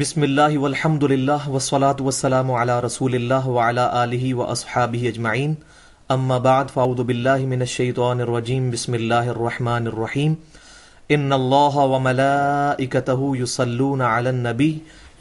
बिसमिल्लाहमदिल्ला वसलात वसलाम अला रसूलिल्ला वला आलि व असहाबी अजमाइन अम्माबाद फ़ाउदबिल्लिमिनशैतरजीम बसमीम इन वमलाकतहु युसलून अलनबी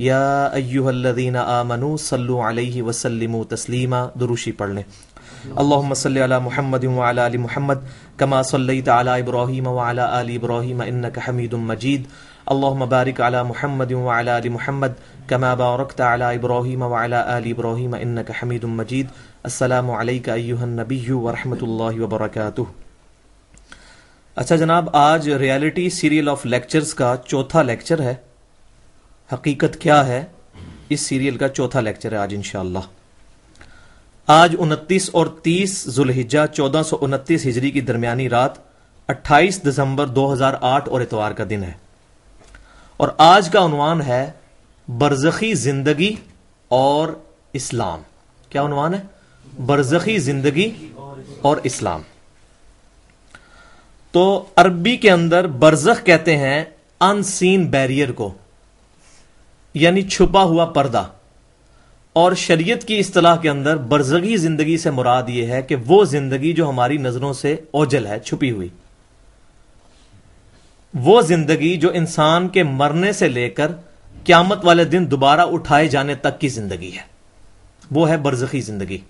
या अयुहल्लिन आमनु सल्लु अलैहि वसल्लिम तस्लीमा दुरुशी पढ़ लें अल्लाहुम्म सल्लि अला मुहम्मद व अला आलि मुहम्मद कमा सल्लैत अला इब्राहीम व अला आलि इब्राहीम इन्नक हमीदुम मजीद اللهم بارك على محمد وعلى ال محمد كما باركت على ابراهيم وعلى ال ابراهيم انك حميد مجيد السلام عليك ايها النبي ورحمه الله وبركاته अच्छा जनाब आज रियलिटी सीरियल ऑफ लेक्चर्स का चौथा लेक्चर है हकीकत क्या है इस सीरियल का चौथा लेक्चर है आज इंशाल्लाह आज 29 और 30 जुलहिजा चौदह हिजरी की दरमियानी रात 28 दिसंबर 2008 और इतवार का दिन है और आज का उनवान है बरजखी जिंदगी और इस्लाम क्या उनवान है बरजखी जिंदगी और इस्लाम तो अरबी के अंदर बरजख कहते हैं अनसीन बैरियर को यानी छुपा हुआ पर्दा और शरीयत की इस्तलाह के अंदर बरजगी जिंदगी से मुराद ये है कि वो जिंदगी जो हमारी नजरों से ओझल है छुपी हुई वो जिंदगी जो इंसान के मरने से लेकर क्यामत वाले दिन दोबारा उठाए जाने तक की जिंदगी है वो है बरजखी जिंदगी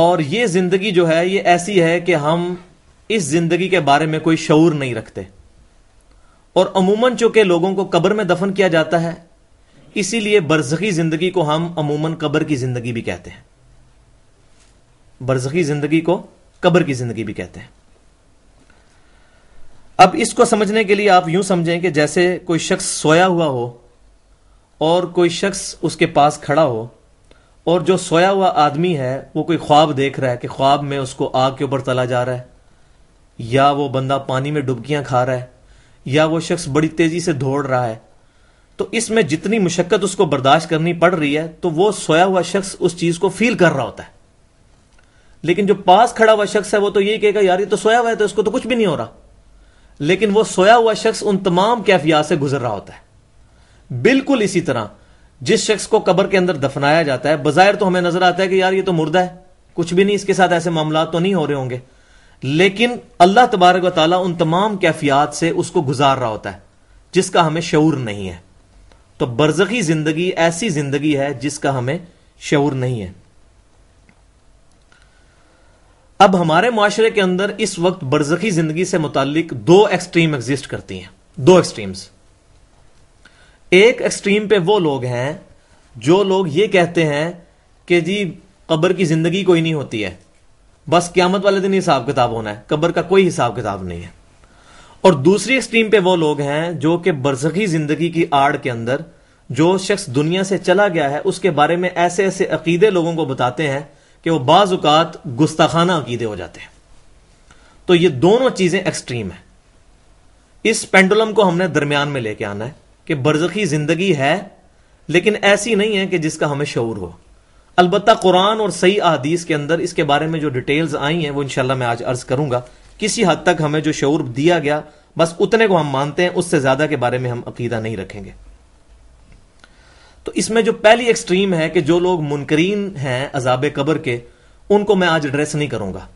और ये जिंदगी जो है ये ऐसी है कि हम इस जिंदगी के बारे में कोई शऊर नहीं रखते और अमूमन चूंकि लोगों को कब्र में दफन किया जाता है इसीलिए बरजखी जिंदगी को हम अमूमन कब्र की जिंदगी भी कहते हैं बरजखी जिंदगी को कब्र की जिंदगी भी कहते हैं अब इसको समझने के लिए आप यूं समझें कि जैसे कोई शख्स सोया हुआ हो और कोई शख्स उसके पास खड़ा हो और जो सोया हुआ आदमी है वो कोई ख्वाब देख रहा है कि ख्वाब में उसको आग के ऊपर तला जा रहा है या वो बंदा पानी में डुबकियां खा रहा है या वो शख्स बड़ी तेजी से दौड़ रहा है तो इसमें जितनी मुशक्कत उसको बर्दाश्त करनी पड़ रही है तो वो सोया हुआ शख्स उस चीज को फील कर रहा होता है लेकिन जो पास खड़ा हुआ शख्स है वो तो यही कहेगा यार ये तो सोया हुआ है तो इसको तो कुछ भी नहीं हो रहा लेकिन वो सोया हुआ शख्स उन तमाम कैफियात से गुजर रहा होता है बिल्कुल इसी तरह जिस शख्स को कब्र के अंदर दफनाया जाता है बाजायर तो हमें नजर आता है कि यार ये तो मुर्दा है कुछ भी नहीं इसके साथ ऐसे मामला तो नहीं हो रहे होंगे लेकिन अल्लाह तबारक वाली उन तमाम कैफियात से उसको गुजार रहा होता है जिसका हमें शूर नहीं है तो बरजकी जिंदगी ऐसी जिंदगी है जिसका हमें शूर नहीं है अब हमारे माशरे के अंदर इस वक्त बरजखी जिंदगी से मुतालिक दो एक्सट्रीम एग्जिस्ट करती हैं दो एक्सट्रीम्स एक एक्सट्रीम पे वो लोग हैं जो लोग ये कहते हैं कि जी कब्र की जिंदगी कोई नहीं होती है बस क्यामत वाले दिन हिसाब किताब होना है कब्र का कोई हिसाब किताब नहीं है और दूसरी एक्सट्रीम पे वो लोग हैं जो कि बरसखी जिंदगी की आड़ के अंदर जो शख्स दुनिया से चला गया है उसके बारे में ऐसे ऐसे अकीदे लोगों को बताते हैं कि वो बाज़ात गुस्ताखाना अकीदे हो जाते हैं तो ये दोनों चीज़ें एक्सट्रीम है इस पेंडुलम को हमने दरमियान में लेके आना है कि बरजखी ज़िंदगी है लेकिन ऐसी नहीं है कि जिसका हमें शौर हो अलबत् कुरान और सही अदीस के अंदर इसके बारे में जो डिटेल्स आई हैं वो इनशाला मैं आज अर्ज करूंगा किसी हद तक हमें जो शूर दिया गया बस उतने को हम मानते हैं उससे ज़्यादा के बारे में हम अकीदा नहीं रखेंगे तो इसमें जो पहली एक्सट्रीम है कि जो लोग मुनकरीन हैं अजाब कबर के उनको मैं आज एड्रेस नहीं करूंगा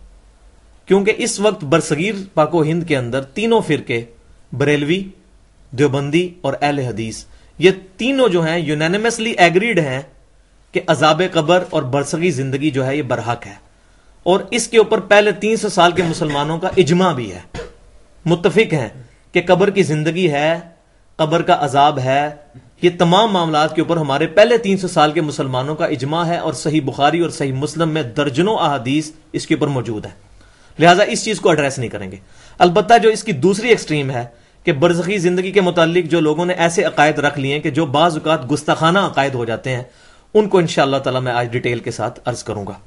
क्योंकि इस वक्त बरसगीर पाको हिंद के अंदर तीनों फिरके बरेलवी देवबंदी और एल हदीस ये तीनों जो हैं यूनानिमसली एग्रीड हैं कि अजाब कबर और बरसगी जिंदगी जो है ये बरहक है और इसके ऊपर पहले तीन सौ साल के मुसलमानों का इजमा भी है मुतफिक है कि कबर की जिंदगी है कबर का अजाब है ये तमाम मामला के ऊपर हमारे पहले तीन सौ साल के मुसलमानों का इजमा है और सही बुखारी और सही मुस्लिम में दर्जनों अहादीस इसके ऊपर मौजूद है लिहाजा इस चीज को एड्रेस नहीं करेंगे अलबत् जो इसकी दूसरी एक्सट्रीम है कि बरसखी जिंदगी के मुतालिक जो लोगों ने ऐसे अकायद रख लिए कि जो बाज़ात गुस्ताखाना अकायद हो जाते हैं उनको इनशाला तला मैं आज डिटेल के साथ अर्ज करूंगा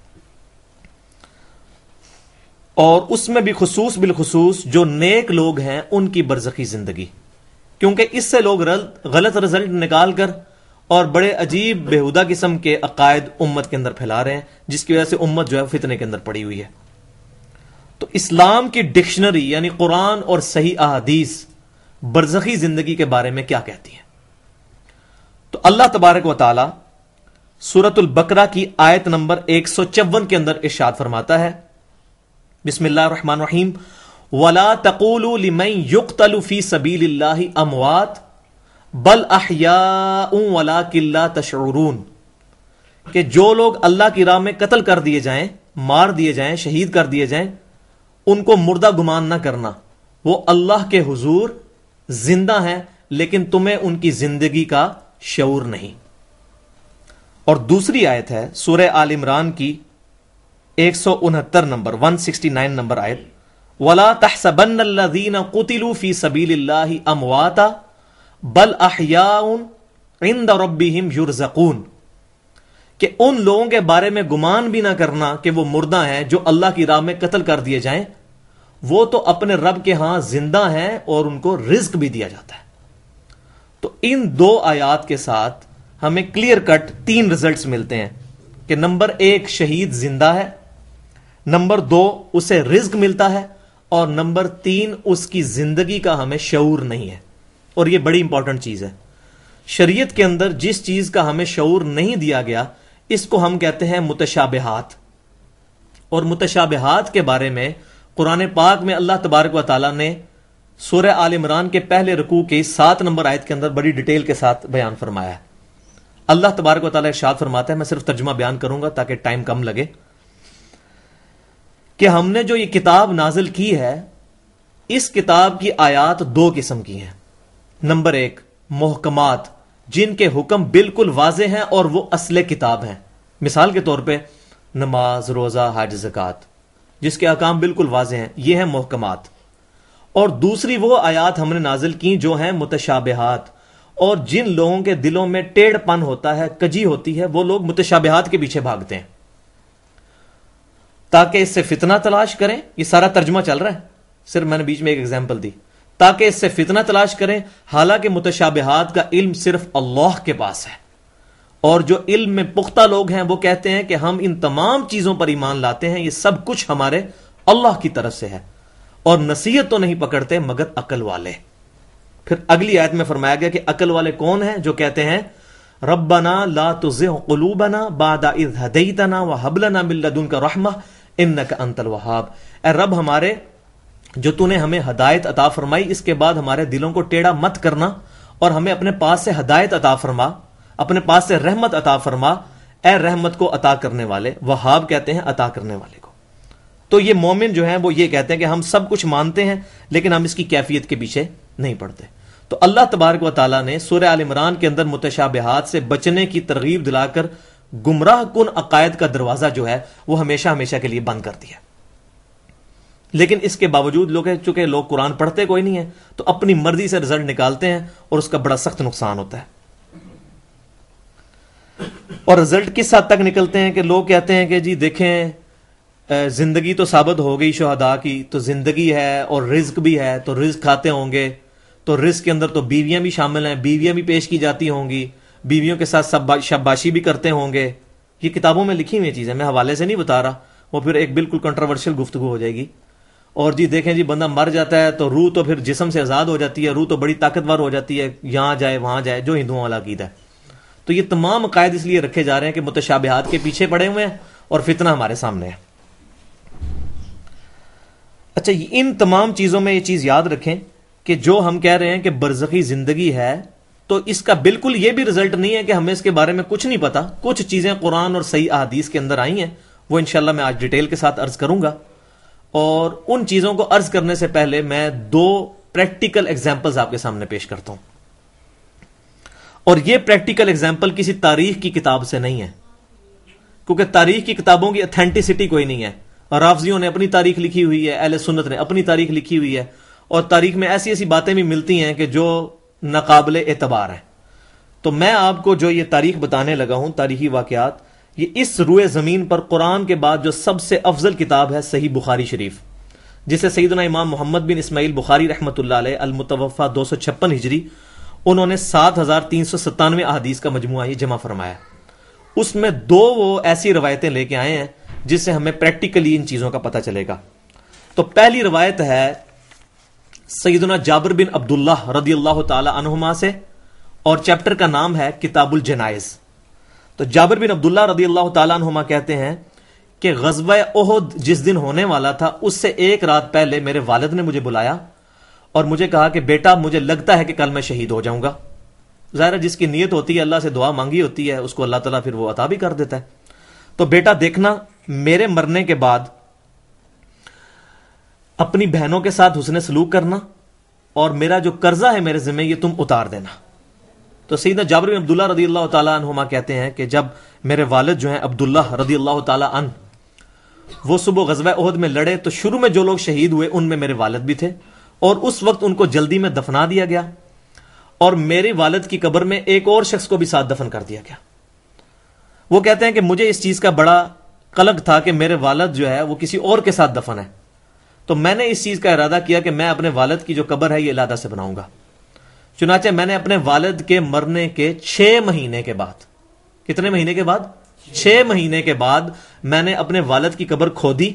और उसमें भी खसूस बिलखसूस जो नेक लोग हैं उनकी बरसखी जिंदगी क्योंकि इससे लोग गलत रिजल्ट निकाल कर और बड़े अजीब बेहुदा किस्म के अकायद उम्मत के अंदर फैला रहे हैं जिसकी वजह से उम्मत जो है फितने के अंदर पड़ी हुई है तो इस्लाम की डिक्शनरी यानी कुरान और सही अहादीस बरजखी जिंदगी के बारे में क्या कहती है तो अल्लाह तबारक व सूरतुल बकरा की आयत नंबर एक सौ चौवन के अंदर इर्शाद फरमाता है बिस्मिल्लाह रहमान रहीम वला तकोलमई युक्तलफ़ी सबील अमवात बल अहिया वला तशरून के जो लोग अल्लाह की राह में कत्ल कर दिए जाएं मार दिए जाएं शहीद कर दिए जाएं उनको मुर्दा गुमान ना करना वो अल्लाह के हुजूर जिंदा हैं लेकिन तुम्हें उनकी जिंदगी का शूर नहीं और दूसरी आयत है सूर्य आल इमरान की एक सौ उनहत्तर नंबर 169 नंबर आयत वला तहसबन कुतिलू अमवाता बल इंद युरजकून उन लोगों के बारे में गुमान भी ना करना कि वो मुर्दा है जो अल्लाह की राह में कत्ल कर दिए जाए वो तो अपने रब के हां जिंदा हैं और उनको रिस्क भी दिया जाता है तो इन दो आयात के साथ हमें क्लियर कट तीन रिजल्ट्स मिलते हैं कि नंबर एक शहीद जिंदा है नंबर दो उसे रिस्क मिलता है और नंबर तीन उसकी जिंदगी का हमें शूर नहीं है और यह बड़ी इंपॉर्टेंट चीज है शरीयत के अंदर जिस चीज का हमें शूर नहीं दिया गया इसको हम कहते हैं मुतशाबेहात और मुतशाबेहात के बारे में कुरान पाक में अल्लाह तबारक वाली ने सूर आल इमरान के पहले रकू के सात नंबर आयत के अंदर बड़ी डिटेल के साथ बयान फरमाया अल्लाह तबारक वाली इर्शाद फरमाता है मैं सिर्फ तर्जमा बयान करूंगा ताकि टाइम कम लगे कि हमने जो ये किताब नाजिल की है इस किताब की आयात दो किस्म की हैं नंबर एक मोहकमात जिनके हुक्म बिल्कुल वाज हैं और वो असले किताब हैं मिसाल के तौर पर नमाज रोज़ा हज जक़ात जिसके अकाम बिल्कुल वाज हैं ये हैं मोहकमात और दूसरी वो आयात हमने नाजिल की जो हैं मुतशाबहत और जिन लोगों के दिलों में टेढ़पन होता है कजी होती है वो लोग मुतशाबहत के पीछे भागते हैं ताकि इससे फितना तलाश करें ये सारा तर्जमा चल रहा है सिर्फ मैंने बीच में एक एग्जाम्पल दी ताकि इससे फितना तलाश करें हालांकि मुतशाबिहात का इल्म सिर्फ अल्लाह के पास है और जो इल्म में पुख्ता लोग हैं वो कहते हैं कि हम इन तमाम चीजों पर ईमान लाते हैं ये सब कुछ हमारे अल्लाह की तरफ से है और नसीहत तो नहीं पकड़ते मगर अकल वाले फिर अगली आयत में फरमाया गया कि अकल वाले कौन हैं जो कहते हैं रब्बना ला तुजे कुलूबना बादा इज व हबलना मिल्लदुन का रहमा इन नक अंतल वहाब ए रब हमारे जो तूने हमें हदायत अता फरमाई इसके बाद हमारे दिलों को टेढ़ा मत करना और हमें अपने पास से हदायत अता फरमा अपने पास से रहमत अता फरमा ए रहमत को अता करने वाले वहाब कहते हैं अता करने वाले को तो ये मोमिन जो है वो ये कहते हैं कि हम सब कुछ मानते हैं लेकिन हम इसकी कैफियत के पीछे नहीं पढ़ते तो अल्लाह तबारक वाली ने सूर्य आल इमरान के अंदर मुतशाबहत से बचने की तरगीब दिलाकर गुमराह कन अकायद का दरवाजा जो है वो हमेशा हमेशा के लिए बंद कर दिया लेकिन इसके बावजूद लोग चूंकि लोग कुरान पढ़ते कोई नहीं है तो अपनी मर्जी से रिजल्ट निकालते हैं और उसका बड़ा सख्त नुकसान होता है और रिजल्ट किस हद तक निकलते हैं कि लोग कहते हैं कि जी देखें जिंदगी तो साबित हो गई शहदा की तो जिंदगी है और रिज्क भी है तो रिस्क खाते होंगे तो रिस्क के अंदर तो बीवियां भी शामिल हैं बीवियां भी पेश की जाती होंगी बीवियों के साथ सब भी करते होंगे ये किताबों में लिखी हुई चीज़ें मैं हवाले से नहीं बता रहा वो फिर एक बिल्कुल कंट्रोवर्शियल गुफ्तु हो जाएगी और जी देखें जी बंदा मर जाता है तो रूह तो फिर जिसम से आज़ाद हो जाती है रूह तो बड़ी ताकतवर हो जाती है यहां जाए वहां जाए जो हिंदुओं वाला गीत है तो ये तमाम कायद इसलिए रखे जा रहे हैं कि मुतशाबिहात के पीछे पड़े हुए हैं और फितना हमारे सामने है अच्छा इन तमाम चीज़ों में ये चीज़ याद रखें कि जो हम कह रहे हैं कि बरजखी ज़िंदगी है तो इसका बिल्कुल ये भी रिजल्ट नहीं है कि हमें इसके बारे में कुछ नहीं पता कुछ चीजें कुरान और सही अहादीस के अंदर आई हैं वो इनशाला मैं आज डिटेल के साथ अर्ज करूंगा और उन चीजों को अर्ज करने से पहले मैं दो प्रैक्टिकल एग्जाम्पल्स आपके सामने पेश करता हूं और ये प्रैक्टिकल एग्जाम्पल किसी तारीख की किताब से नहीं है क्योंकि तारीख की किताबों की अथेंटिसिटी कोई नहीं है राफजियों ने अपनी तारीख लिखी हुई है एल सुन्नत ने अपनी तारीख लिखी हुई है और तारीख में ऐसी ऐसी बातें भी मिलती हैं कि जो नाकबिल एतबार हैं तो मैं आपको जो ये तारीख बताने लगा हूं तारीखी वाकयात ये इस रुए ज़मीन पर कुरान के बाद जो सबसे अफजल किताब है सही बुखारी शरीफ जिसे सईदना इमाम मोहम्मद बिन इसमाइल बुखारी रहमत अलमतवफ़ा दो सौ छप्पन हिजरी उन्होंने सात हज़ार तीन सौ सत्तानवे अहदीस का मजमु ही जमा फरमाया उसमें दो वो ऐसी रवायतें लेके आए हैं जिससे हमें प्रैक्टिकली इन चीज़ों का पता चलेगा तो पहली रवायत है सईदना जाबर बिन अब्दुल्ला रदी अल्लाह तुमा से और चैप्टर का नाम है किताबुल जनाइज तो जाबर बिन अब्दुल्ला रदी अल्लाह तुमा कहते हैं कि गजब ओहद जिस दिन होने वाला था उससे एक रात पहले मेरे वालद ने मुझे बुलाया और मुझे कहा कि बेटा मुझे लगता है कि कल मैं शहीद हो जाऊंगा ज़ाहिर जिसकी नीयत होती है अल्लाह से दुआ मांगी होती है उसको अल्लाह तला फिर वो अता भी कर देता है तो बेटा देखना मेरे मरने के बाद अपनी बहनों के साथ हुसन सलूक करना और मेरा जो कर्जा है मेरे जिम्मे ये तुम उतार देना तो सईदा जाबर अब्दुल्ला रदी अल्लाह तुमा कहते हैं कि जब मेरे वालद जो हैं अब्दुल्ला रदी अल्लाह तन वो सुबह गजब अहद में लड़े तो शुरू में जो लोग शहीद हुए उनमें मेरे वालद भी थे और उस वक्त उनको जल्दी में दफना दिया गया और मेरे वालद की कब्र में एक और शख्स को भी साथ दफन कर दिया गया वो कहते हैं कि मुझे इस चीज़ का बड़ा कलक था कि मेरे वालद जो है वो किसी और के साथ दफन है तो मैंने इस चीज़ का इरादा किया कि मैं अपने वालद की जो कबर है ये इलादा से बनाऊंगा चुनाचे मैंने अपने वालद के मरने के छह महीने के बाद कितने महीने के बाद छह महीने के बाद मैंने अपने वालद की खो खोदी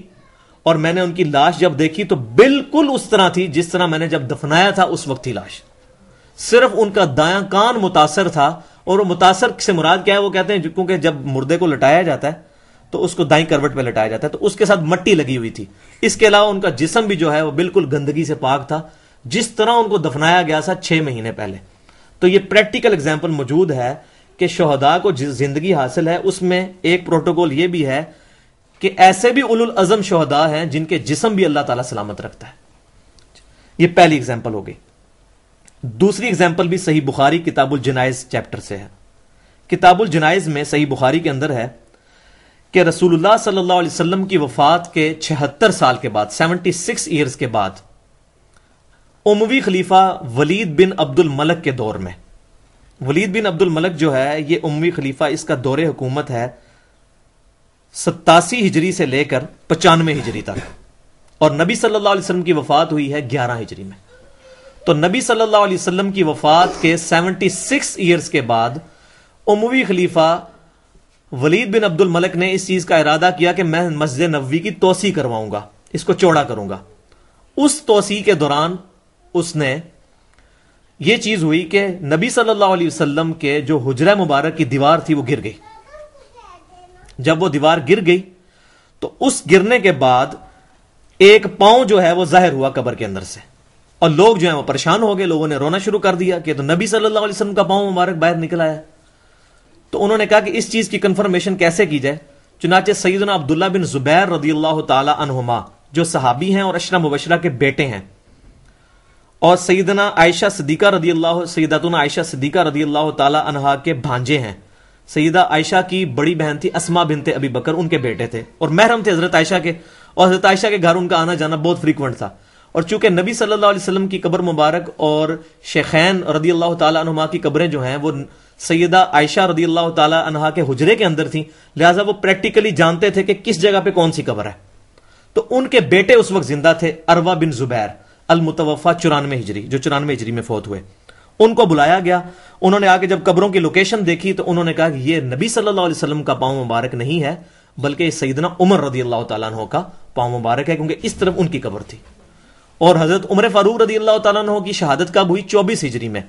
और मैंने उनकी लाश जब देखी तो बिल्कुल उस तरह थी जिस तरह मैंने जब दफनाया था उस वक्त थी लाश सिर्फ उनका दाया कान मुतासर था और वो मुतासर से मुराद क्या है वो कहते हैं क्योंकि जब मुर्दे को लटाया जाता है तो उसको दाई करवट में लटाया जाता है तो उसके साथ मट्टी लगी हुई थी इसके अलावा उनका जिसम भी जो है वो बिल्कुल गंदगी से पाक था जिस तरह उनको दफनाया गया था छह महीने पहले तो ये प्रैक्टिकल एग्जाम्पल मौजूद है कि शहदा को जिस जिंदगी हासिल है उसमें एक प्रोटोकॉल ये भी है कि ऐसे भी उलुल अजम शहदा हैं जिनके जिसम भी अल्लाह ताला सलामत रखता है ये पहली एग्जाम्पल हो गई दूसरी एग्जाम्पल भी सही बुखारी किताबुल जनाइज चैप्टर से है किताबुल जनाइज में सही बुखारी के अंदर है कि रसूलुल्लाह सल्लल्लाहु अलैहि वसल्लम की वफात के छिहत्तर साल के बाद सेवनटी सिक्स ईयर्स के बाद उमवी खलीफा वलीद बिन अब्दुल मलक के दौर में वलीद बिन अब्दुल मलक जो है यह उमवी खलीफा इसका दौर हुकूमत है सत्तासी हिजरी से लेकर पचानवे हिजरी तक और नबी सल्लल्लाहु अलैहि वसल्लम की वफात हुई है ग्यारह हिजरी में तो नबी सल्लल्लाहु अलैहि वसल्लम की वफात के 76 ईयर्स के बाद उमवी खलीफा वलीद बिन अब्दुल मलिक ने इस चीज का इरादा किया कि मैं मस्जिद नबी की तोसी करवाऊंगा इसको चौड़ा करूंगा उस तोसी के दौरान उसने ये चीज हुई कि नबी सल्लल्लाहु अलैहि वसल्लम के जो हुजरा मुबारक की दीवार थी वो गिर गई जब वो दीवार गिर गई तो उस गिरने के बाद एक पांव जो है वो जाहिर हुआ कबर के अंदर से और लोग जो है वो परेशान हो गए लोगों ने रोना शुरू कर दिया कि तो नबी सल्लल्लाहु अलैहि वसल्लम का पांव मुबारक बाहर निकल आया तो उन्होंने कहा कि इस चीज की कंफर्मेशन कैसे की जाए चुनाचे सईदना अब्दुल्ला बिन जुबैर रदी अल्लाह तुमा जो सहाबी हैं और अशरम मुबशरा के बेटे हैं और सईदना आयशा सदीका रदी अल्लाह सईदातुन आयशा सदीका रदी अल्लाह तहा के भांजे हैं सईदा आयशा की बड़ी बहन थी असमा बिन थे अभी बकर उनके बेटे थे और महरम थे हजरत आयशा के और हजरत आयशा के घर उनका आना जाना बहुत फ्रीक्वेंट था और चूंकि नबी सल्लल्लाहु अलैहि वसल्लम की कब्र मुबारक और शेखैन रदी अल्लाह तुमा की कब्रें जो हैं वो सैदा आयशा रदी अल्लाह तहा के हजरे के अंदर थी लिहाजा वो प्रैक्टिकली जानते थे कि किस जगह पे कौन सी कबर है तो उनके बेटे उस वक्त जिंदा थे अरवा बिन जुबैर अल मुतवफा चुरानवे हिजरी जो चुरानवे हिजरी में फौत हुए उनको बुलाया गया उन्होंने आके जब कब्रों की लोकेशन देखी तो उन्होंने कहा कि ये नबी सल्लल्लाहु अलैहि वसल्लम का पाँव मुबारक नहीं है बल्कि सईदना उमर रदी अल्लाह तु का पाँव मुबारक है क्योंकि इस तरफ उनकी कबर थी और हजरत उमर फारूक रदी अल्लाह तु की शहादत कब हुई चौबीस हिजरी में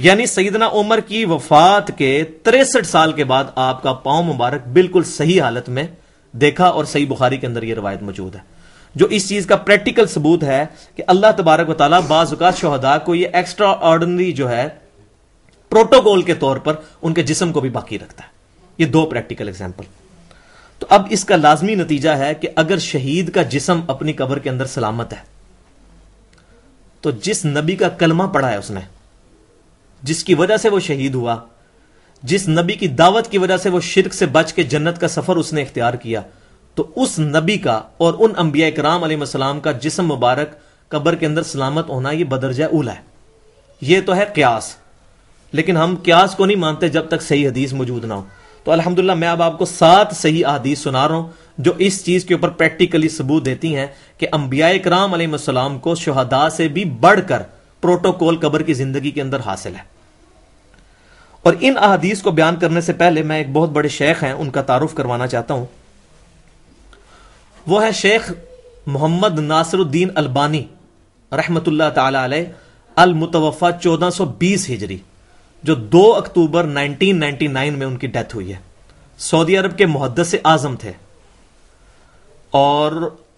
यानी सईदना उमर की वफात के तिरसठ साल के बाद आपका पांव मुबारक बिल्कुल सही हालत में देखा और सही बुखारी के अंदर यह रवायत मौजूद है जो इस चीज का प्रैक्टिकल सबूत है कि अल्लाह तबारक वाली बाजुका शहदा को यह एक्स्ट्रा ऑर्डनरी जो है प्रोटोकॉल के तौर पर उनके जिसम को भी बाकी रखता है ये दो प्रैक्टिकल एग्जाम्पल तो अब इसका लाजमी नतीजा है कि अगर शहीद का जिसम अपनी कबर के अंदर सलामत है तो जिस नबी का कलमा पढ़ा है उसने जिसकी वजह से वो शहीद हुआ जिस नबी की दावत की वजह से वो शिरक से बच के जन्नत का सफर उसने इख्तियार किया तो उस नबी का और उन अंबिया कराम सलाम का जिसम मुबारक कब्र के अंदर सलामत होना यह बदरजा उला है यह तो है क्यास लेकिन हम क्यास को नहीं मानते जब तक सही हदीस मौजूद ना हो तो अल्हम्दुलिल्लाह मैं अब आपको सात सही अदीस सुना रहा हूं जो इस चीज के ऊपर प्रैक्टिकली सबूत देती हैं कि अंबिया कराम को शहदा से भी बढ़कर प्रोटोकॉल कबर की जिंदगी के अंदर हासिल है और इन अहादीस को बयान करने से पहले मैं एक बहुत बड़े शेख हैं उनका तारुफ करवाना चाहता हूं वो है शेख मोहम्मद नासरुद्दीन अल्बानी रहमत तलमतवफ़ा चौदह सो बीस हिजरी जो दो अक्टूबर नाइनटीन नाइनटी नाइन में उनकी डेथ हुई है सऊदी अरब के मुहदस आजम थे और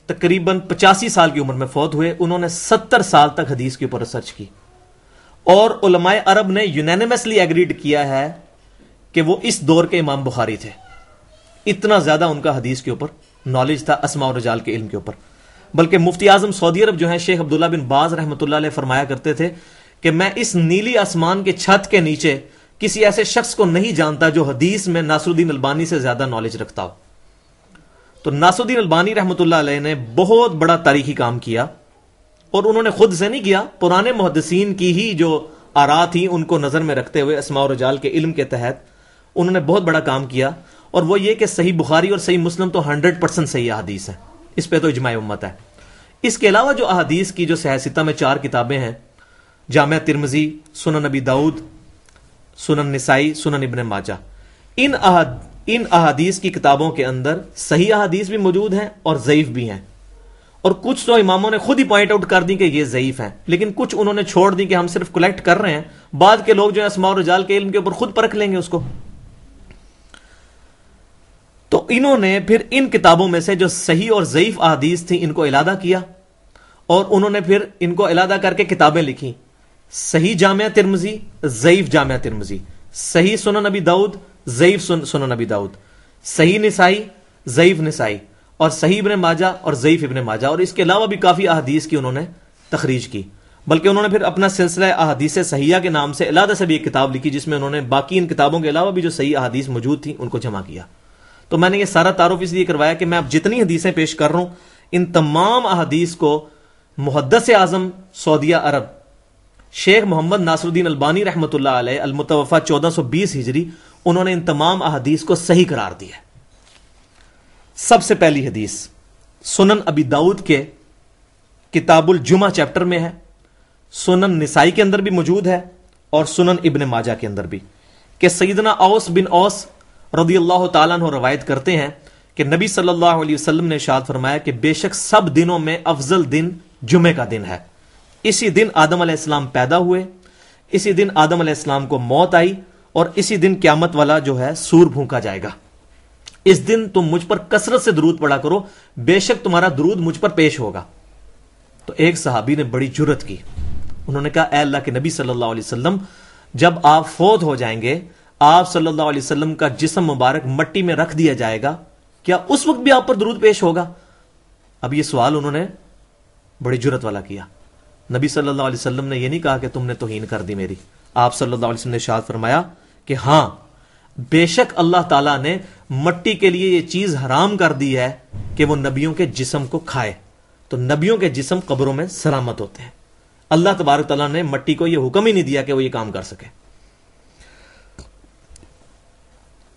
तकरीबन पचासी साल की उम्र में फौत हुए उन्होंने सत्तर साल तक हदीस के ऊपर रिसर्च की और उलमाए अरब ने यूनानिमसली एग्रीड किया है कि वो इस दौर के इमाम बुखारी थे इतना ज्यादा उनका हदीस के ऊपर नॉलेज था असमा और रजाल के इल्म के ऊपर बल्कि मुफ्ती आजम सऊदी अरब जो है शेख अब्दुल्ला बिन बाज रहमत फरमाया करते थे कि मैं इस नीली आसमान के छत के नीचे किसी ऐसे शख्स को नहीं जानता जो हदीस में नासरुद्दीन अलबानी से ज्यादा नॉलेज रखता हो तो नासरुद्दीन अलबानी रहमत ने बहुत बड़ा तारीखी काम किया और उन्होंने खुद से नहीं किया पुराने मुहदसिन की ही जो आरा थी उनको नज़र में रखते हुए इसमा और जाल के इल्म के तहत उन्होंने बहुत बड़ा काम किया और वो ये कि सही बुखारी और सही मुस्लिम तो हंड्रेड परसेंट सही अदीस है इस पर तो इजमा उम्मत है इसके अलावा जो अहदीस की जो सहसिता में चार किताबें हैं जाम तिरमजी सुन नबी दाऊद सुन नसाई सुन इबन माजा इन अहद इन अहादीस की किताबों के अंदर सही अहादीस भी मौजूद हैं और ज़यीफ़ भी हैं और कुछ तो इमामों ने खुद ही पॉइंट आउट कर दी कि ये ज़यीफ़ हैं लेकिन कुछ उन्होंने छोड़ दी कि हम सिर्फ कलेक्ट कर रहे हैं बाद के लोग जो है असमा रजाल के इल्म के ऊपर खुद परख लेंगे उसको तो इन्होंने फिर इन किताबों में से जो सही और ज़यीफ़ अदीस थी इनको इलादा किया और उन्होंने फिर इनको इलादा करके किताबें लिखी सही जामिया तिरमजी ज़यीफ़ जामिया तिरमजी सही सुन नबी दाऊद ज़यीफ़ सुन सुन नबी दाऊद सही निसाई ज़यीफ़ निसाई और सही इबन माजा और ज़यीफ इबन माजा और इसके अलावा भी काफ़ी अहदीस की उन्होंने तखरीज की बल्कि उन्होंने फिर अपना सिलसिला अहदीस सहिया के नाम से अलादा से भी एक किताब लिखी जिसमें उन्होंने बाकी इन किताबों के अलावा भी जो सही अहदीस मौजूद थी उनको जमा किया तो मैंने ये सारा तारुफ इसलिए करवाया कि मैं अब जितनी हदीसें पेश कर रहा हूँ इन तमाम अहदीस को मुहदस आजम सऊदिया अरब शेख मोहम्मद नासरुद्दीन अलबानी रहमत अलमतवफ़ा चौदह सौ बीस हिजरी उन्होंने इन तमाम अहदीस को सही करार दिया सबसे पहली हदीस सुनन अबी दाऊद के किताबुल जुमा चैप्टर में है सुनन निसाई के अंदर भी मौजूद है और सुनन इबन माजा के अंदर भी कि सईदना औस बिन औस रदी अल्लाह तु रवायत करते हैं कि नबी सल्लल्लाहु अलैहि वसल्लम ने शाद फरमाया कि बेशक सब दिनों में अफजल दिन जुमे का दिन है इसी दिन आदम आदम पैदा हुए इसी दिन आदम आदम को मौत आई और इसी दिन क्यामत वाला जो है सूर भूखा जाएगा इस दिन तुम मुझ पर कसरत से दरूद पड़ा करो बेशक तुम्हारा दरूद मुझ पर पेश होगा तो एक सहाबी ने बड़ी जुरत की उन्होंने कहा अल्लाह के नबी सल्लल्लाहु अलैहि वसल्लम जब आप फौत हो जाएंगे आप सल्लल्लाहु अलैहि वसल्लम का जिसम मुबारक मट्टी में रख दिया जाएगा क्या उस वक्त भी आप पर दरूद पेश होगा अब यह सवाल उन्होंने बड़ी जुरत वाला किया नबी सल्लल्लाहु अलैहि वसल्लम ने यह नहीं कहा कि तुमने तोहीन कर दी मेरी आप सल्लल्लाहु अलैहि वसल्लम ने शाद फरमाया कि हां बेशक अल्लाह ताला ने मट्टी के लिए ये चीज हराम कर दी है कि वो नबियों के जिसम को खाए तो नबियों के जिसम कब्रों में सलामत होते हैं अल्लाह तबारक तला ने मट्टी को यह हुक्म ही नहीं दिया कि वो ये काम कर सके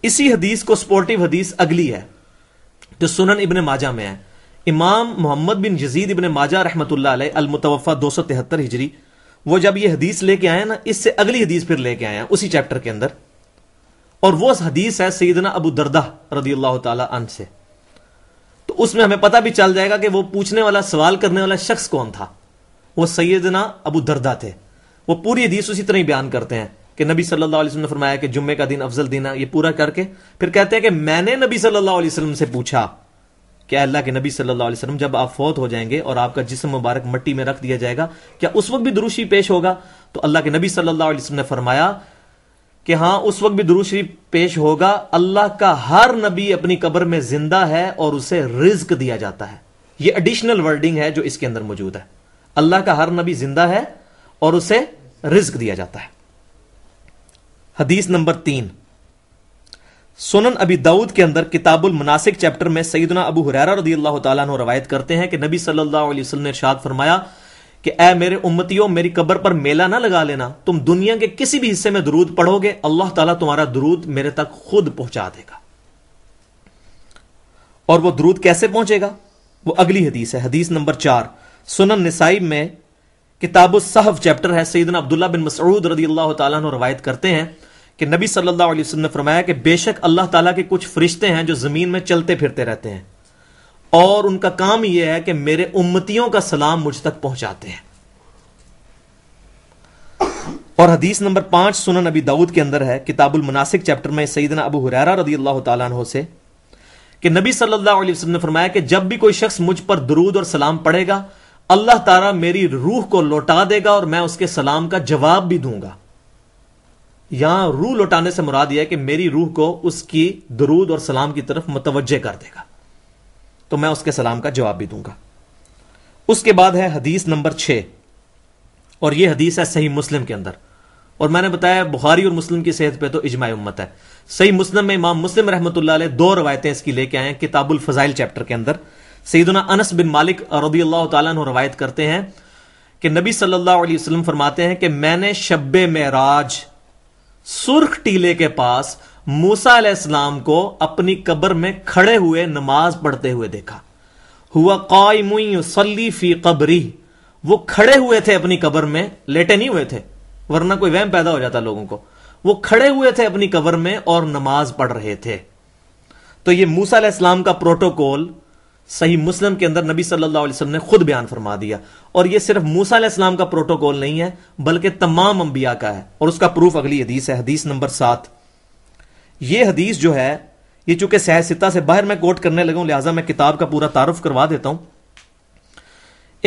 इसी हदीस को स्पोर्टिव हदीस अगली है जो सुनन इबन माजा में है इमाम मोहम्मद बिन यजीद इबन माजा रहमत अलमुतवफ़ा दो सौ तिहत्तर हिजरी वो जब ये हदीस लेके आए ना इससे अगली हदीस फिर लेके आए उसी चैप्टर के अंदर और वो हदीस है सईदना अबू दरदा रदी अल्लाह तन से तो उसमें हमें पता भी चल जाएगा कि वो पूछने वाला सवाल करने वाला शख्स कौन था वो सैदना अबू दरदा थे वो पूरी हदीस उसी तरह ही बयान करते हैं कि नबी सल्लल्लाहु अलैहि वसल्लम ने फरमाया कि जुम्मे का दिन अफजल दिन है ये पूरा करके फिर कहते हैं कि मैंने नबी सल्लल्लाहु अलैहि वसल्लम से पूछा कि अल्लाह के नबी सल्लल्लाहु अलैहि वसल्लम जब आप फौत हो जाएंगे और आपका जिसम मुबारक मट्टी में रख दिया जाएगा क्या उस वक्त भी दुरुशी पेश होगा तो अल्लाह के नबी सल्लल्लाहु अलैहि वसल्लम ने फरमाया कि हाँ उस वक्त भी दुरू शरीफ पेश होगा अल्लाह का हर नबी अपनी कब्र में जिंदा है और उसे रिज्क दिया जाता है यह एडिशनल वर्डिंग है जो इसके अंदर मौजूद है अल्लाह का हर नबी जिंदा है और उसे रिज्क दिया जाता है हदीस नंबर तीन सुनन अबी दाऊद के अंदर किताबुल मुनासिक चैप्टर में सईदना अबू हुरैरा रदी अल्लाह तला रवायत करते हैं कि नबी सल्लल्लाहु अलैहि वसल्लम ने इरशाद फरमाया कि ए मेरे उम्मतियों मेरी कब्र पर मेला ना लगा लेना तुम दुनिया के किसी भी हिस्से में दरूद पढ़ोगे अल्लाह ताला तुम्हारा दरूद मेरे तक खुद पहुंचा देगा और वो दरूद कैसे पहुंचेगा वो अगली हदीस है हदीस नंबर चार सुनन निसाइब में किताब सहफ चैप्टर है सईदन अब्दुल्ला बिन मसरूद रदी अल्लाह तु रवायत करते हैं कि नबी सल्लल्लाहु अलैहि वसल्लम ने फरमाया कि बेशक अल्लाह ताला के कुछ फरिश्ते हैं जो जमीन में चलते फिरते रहते हैं और उनका काम यह है कि मेरे उम्मतियों का सलाम मुझ तक पहुंचाते हैं और हदीस नंबर पांच सुनन अबी दाऊद के अंदर है किताबुल मुनासिक चैप्टर में सईदना अबू हुरैरा रदी अल्लाह तु से कि नबी सल्लल्लाहु अलैहि वसल्लम ने फरमाया कि जब भी कोई शख्स मुझ पर दरूद और सलाम पढ़ेगा अल्लाह तारा मेरी रूह को लौटा देगा और मैं उसके सलाम का जवाब भी दूंगा यहां रूह लौटाने से मुराद यह है कि मेरी रूह को उसकी दरूद और सलाम की तरफ मुतवजह कर देगा तो मैं उसके सलाम का जवाब भी दूंगा उसके बाद है हदीस नंबर छः और यह हदीस है सही मुस्लिम के अंदर और मैंने बताया बुखारी और मुस्लिम की सेहत पे तो इजमा उम्मत है सही मुस्लिम में इमाम मुस्लिम रहमत दो रवायतें इसकी लेके आए किताबुल फजाइल चैप्टर के अंदर सईदना अनस बिन मालिक रदी अल्लाह रवायत करते हैं कि नबी सल्लल्लाहु अलैहि वसल्लम फरमाते हैं कि मैंने शब्बे मेराज सुर्ख टीले के पास मूसा को अपनी कब्र में खड़े हुए नमाज पढ़ते हुए देखा हुआ कौमुसली फी कबरी वो खड़े हुए थे अपनी कब्र में लेटे नहीं हुए थे वरना कोई वहम पैदा हो जाता लोगों को वो खड़े हुए थे अपनी कब्र में और नमाज पढ़ रहे थे तो ये मूसा इस्लाम का प्रोटोकॉल सही मुस्लिम के अंदर नबी सल्लल्लाहु अलैहि वसल्लम ने खुद बयान फरमा दिया और ये सिर्फ मूसा इस्लाम का प्रोटोकॉल नहीं है बल्कि तमाम अंबिया का है और उसका प्रूफ अगली हदीस है हदीस नंबर सात ये हदीस जो है ये चूंकि सहसिता से बाहर मैं कोट करने लगा लिहाजा मैं किताब का पूरा तारफ करवा देता हूं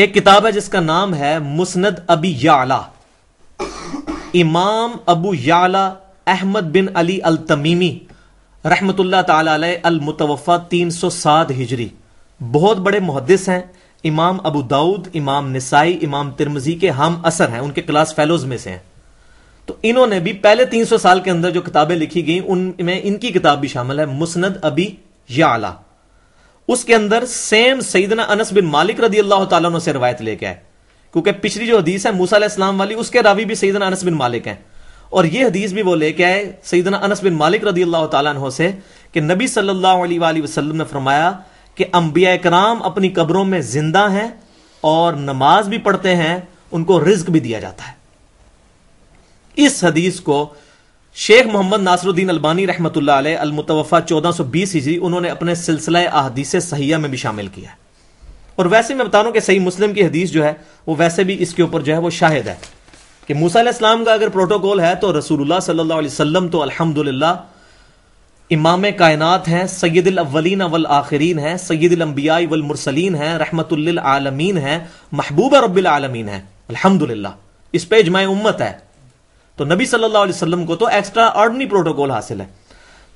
एक किताब है जिसका नाम है मुसनद अबी याला इमाम अबू याला अहमद बिन अली अल तमीमी रहमत तलमतवफ़ा तीन सौ सात हिजरी बहुत बड़े मुहदस हैं इमाम अबू दाऊद इमाम नसाई इमाम तिरमजी के हम असर हैं उनके क्लास फेलोज में से हैं तो इन्होंने भी पहले 300 साल के अंदर जो किताबें लिखी गई उनमें इनकी किताब भी शामिल है मुसनद अबी याला उसके अंदर सेम सईदना अनस बिन मालिक रदी अल्लाह तला से रवायत लेके आए क्योंकि पिछली जो हदीस है मूसा इस्लाम वाली उसके रावी भी सईदना अनस बिन मालिक है और ये हदीस भी वो लेके आए सईदना अनस बिन मालिक रदी अल्लाह से कि नबी सल्लल्लाहु ने फरमाया कि अम्बिया कराम अपनी कब्रों में जिंदा हैं और नमाज भी पढ़ते हैं उनको रिज्क भी दिया जाता है इस हदीस को शेख मोहम्मद नासरुद्दीन अलबानी रहमत अलमुतवफ़ा चौदह सौ बीस हिजरी उन्होंने अपने सिलसिला अहदीस सहिया में भी शामिल किया और वैसे मैं बता रहा हूं कि सही मुस्लिम की हदीस जो है वो वैसे भी इसके ऊपर जो है वो शाहिद है कि मूसा इस्लाम का अगर प्रोटोकॉल है तो रसूल सल्लाम तो अलहमदुल्ला इमाम कायनात हैं सैदल अव्वलिन अवल आखिरीन हैं सैदल अम्बियाई वल मुरसलीन हैं रहमतुल्लिल आलमीन हैं महबूब रब्बिल है हैं इस पे इजमाय उम्मत है तो नबी सल्लल्लाहु अलैहि वसल्लम को तो एक्स्ट्रा ऑर्डनरी प्रोटोकॉल हासिल है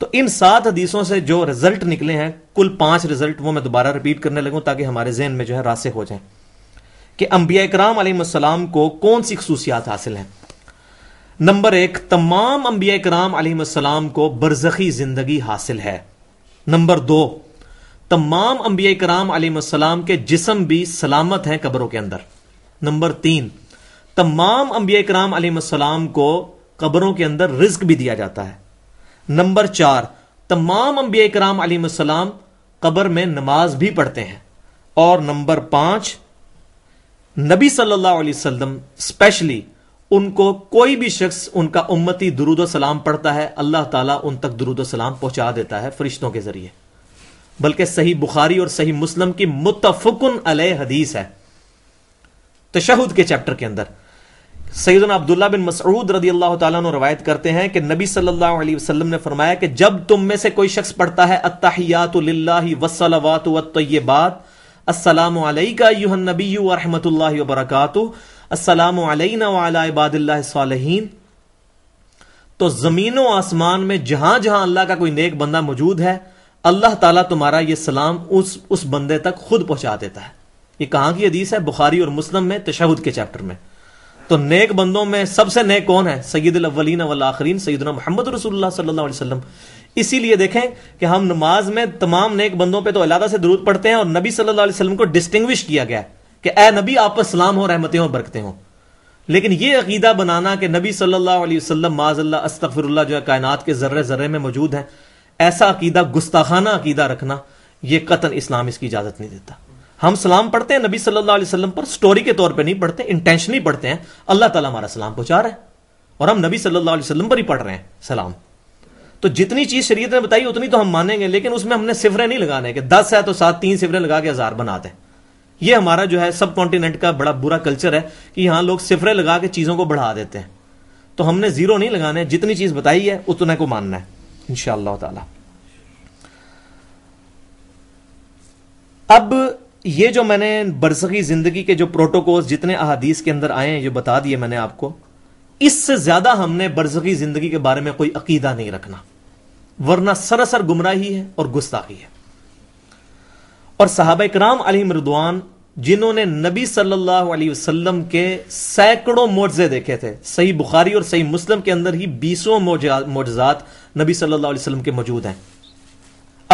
तो इन सात हदीसों से जो रिजल्ट निकले हैं कुल पांच रिजल्ट वो मैं दोबारा रिपीट करने लगूं ताकि हमारे जहन में जो है रासे हो जाए कि अंबिया इकराम आलम को कौन सी खसूसियात हासिल हैं नंबर एक तमाम अंबिया इकराम आलम को बरजखी जिंदगी हासिल है नंबर दो तमाम अंबिया इकराम आलम के जिसम भी सलामत हैं कब्रों के अंदर नंबर तीन तमाम अंबिया कराम आलम को कब्रों के अंदर रिस्क भी दिया जाता है नंबर चार तमाम अंबिया कराम आलम कब्र में नमाज भी पढ़ते हैं और नंबर पांच नबी सल्लल्लाहु अलैहि वसल्लम स्पेशली उनको कोई भी शख्स उनका उम्मती दरूद सलाम पढ़ता है अल्लाह ताला उन तक दरूद सलाम पहुंचा देता है फरिश्तों के जरिए बल्कि सही बुखारी और सही मुस्लिम की मुतफुकन अलह हदीस है तशहद के चैप्टर के अंदर सैदन अब्दुल्ला बिन मसरूद रदी अल्लाह तु रवायत करते हैं कि नबी सल्लल्लाहु अलैहि वसल्लम ने फरमाया कि जब तुम में से कोई शख्स पढ़ता है अत्ताहियात वसलवात वतयबात अस्सलाम अलैका अय्युहन नबी व व बरकातहू अस्सलाम अलैना व अला इबादिल्लाह सालिहीन तो जमीन व आसमान में जहां जहां अल्लाह का कोई नेक बंदा मौजूद है अल्लाह ताला तुम्हारा ये सलाम उस उस बंदे तक खुद पहुंचा देता है ये कहां की हदीस है बुखारी और मुस्लिम में तशहुद के चैप्टर में तो नेक बंदों में सबसे नेक कौन है सईद अवलिन अवल आखरीन सैदना मोहम्मद रसूलुल्लाह इसीलिए देखें कि हम नमाज में तमाम नेक बंदों पर तो अलादा से दरूद पढ़ते हैं और नबी सल्लल्लाहु को डिस्टिंग्विश किया गया कि ए नबी आप सलाम हो रहमतें हो बरकते हो लेकिन ये अकीदा बनाना कि नबी सल्लल्लाहु अलैहि वसल्लम माजल्ला अस्तफिरुल्ला जो है कायनात के जर्रे जर्रे में मौजूद है ऐसा अकीदा गुस्ताखाना अकीदा रखना ये कतन इस्लाम इसकी इजाज़त नहीं देता हम सलाम पढ़ते हैं नबी सल्लल्लाहु अलैहि वसल्लम पर स्टोरी के तौर पे नहीं पढ़ते इंटेंशनली पढ़ते हैं अल्लाह ताला हमारा सलाम पहुंचा रहा है और हम नबी सल्लल्लाहु अलैहि वसल्लम पर ही पढ़ रहे हैं सलाम तो जितनी चीज शरीयत ने बताई उतनी तो हम मानेंगे लेकिन उसमें हमने सिफरें नहीं लगाने के दस है तो सात तीन सिफरें लगा के हजार बनाते हैं ये हमारा जो है सब कॉन्टिनेंट का बड़ा बुरा कल्चर है कि यहां लोग सिफरें लगा के चीज़ों को बढ़ा देते हैं तो हमने जीरो नहीं लगाने जितनी चीज़ बताई है उतने को मानना है इन ताला अब ये जो मैंने बरसकी जिंदगी के जो प्रोटोकॉल जितने अहादीस के अंदर आए हैं ये बता दिए मैंने आपको इससे ज्यादा हमने बरसकी जिंदगी के बारे में कोई अकीदा नहीं रखना वरना सरासर गुमराही है और गुस्ताखी है और साहब कराम अली मरदवान जिन्होंने नबी सल्लल्लाहु अलैहि वसल्लम के सैकड़ों मोजे देखे थे सही बुखारी और सही मुस्लिम के अंदर ही बीसों मोजात नबी सल्लल्लाहु अलैहि वसल्लम के मौजूद हैं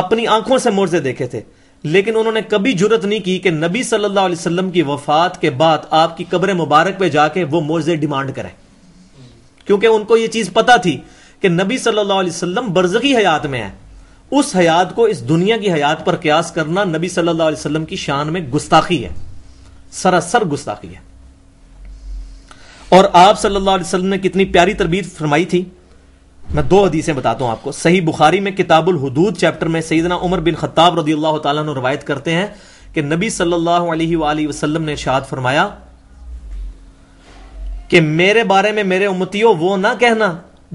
अपनी आंखों से मोजे देखे थे लेकिन उन्होंने कभी जरूरत नहीं की कि नबी सल्लल्लाहु अलैहि वसल्लम की वफात के बाद आपकी कब्र मुबारक पे जाके वो मोजे डिमांड करें क्योंकि उनको ये चीज पता थी कि नबी सल्लल्लाहु अलैहि वसल्लम बरजकी हयात में है उस हयात को इस दुनिया की हयात पर क्यास करना नबी सल्लल्लाहु अलैहि वसल्लम की शान में गुस्ताखी है सरासर गुस्ताखी है और आप सल्लल्लाहु अलैहि वसल्लम ने कितनी प्यारी तरबीत फरमाई थी मैं दो हदीसें बताता हूं आपको सही बुखारी में किताबुल हदूद चैप्टर में सईदना उमर बिन खत्ताब रदी अल्लाह तु करते हैं कि नबी सल्लल्लाहु अलैहि वसल्लम ने शाद फरमाया कि मेरे बारे में मेरे उम्मतियों वो ना कहना